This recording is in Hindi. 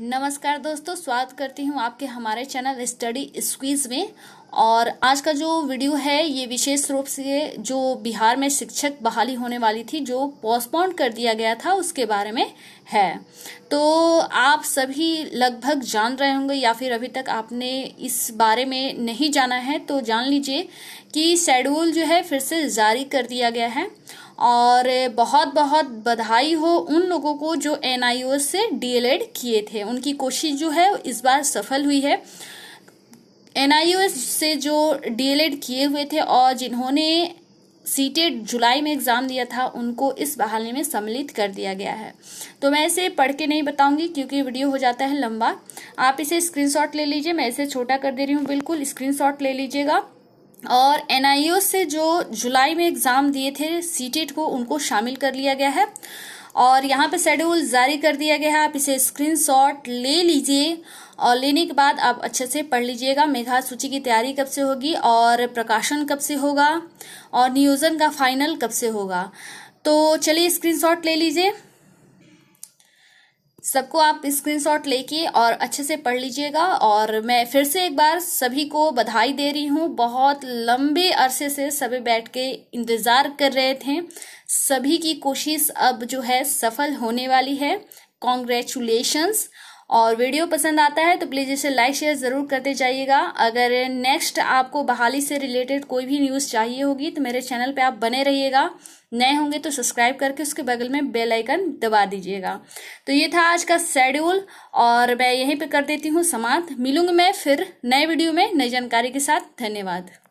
नमस्कार दोस्तों स्वागत करती हूँ आपके हमारे चैनल स्टडी स्क्वीज में और आज का जो वीडियो है ये विशेष रूप से जो बिहार में शिक्षक बहाली होने वाली थी जो पोस्टपोन कर दिया गया था उसके बारे में है तो आप सभी लगभग जान रहे होंगे या फिर अभी तक आपने इस बारे में नहीं जाना है तो जान लीजिए कि शेड्यूल जो है फिर से जारी कर दिया गया है और बहुत बहुत बधाई हो उन लोगों को जो एन से डी किए थे उनकी कोशिश जो है इस बार सफल हुई है एन से जो डी किए हुए थे और जिन्होंने सीटेड जुलाई में एग्ज़ाम दिया था उनको इस बहाली में सम्मिलित कर दिया गया है तो मैं इसे पढ़ के नहीं बताऊंगी क्योंकि वीडियो हो जाता है लंबा आप इसे स्क्रीनशॉट ले लीजिए मैं इसे छोटा कर दे रही हूँ बिल्कुल स्क्रीनशॉट ले लीजिएगा और एन से जो जुलाई में एग्ज़ाम दिए थे सीटेट e को उनको शामिल कर लिया गया है और यहाँ पे शेड्यूल जारी कर दिया गया है आप इसे स्क्रीनशॉट ले लीजिए और लेने के बाद आप अच्छे से पढ़ लीजिएगा मेघा सूची की तैयारी कब से होगी और प्रकाशन कब से होगा और नियोजन का फाइनल कब से होगा तो चलिए स्क्रीनशॉट ले लीजिए सबको आप स्क्रीनशॉट लेके और अच्छे से पढ़ लीजिएगा और मैं फिर से एक बार सभी को बधाई दे रही हूँ बहुत लंबे अरसे से सभी बैठ के इंतज़ार कर रहे थे सभी की कोशिश अब जो है सफल होने वाली है कॉन्ग्रेचुलेशंस और वीडियो पसंद आता है तो प्लीज़ इसे लाइक शेयर ज़रूर करते जाइएगा अगर नेक्स्ट आपको बहाली से रिलेटेड कोई भी न्यूज़ चाहिए होगी तो मेरे चैनल पे आप बने रहिएगा नए होंगे तो सब्सक्राइब करके उसके बगल में बेल आइकन दबा दीजिएगा तो ये था आज का शेड्यूल और मैं यहीं पे कर देती हूँ समाप्त मिलूंगी मैं फिर नए वीडियो में नई जानकारी के साथ धन्यवाद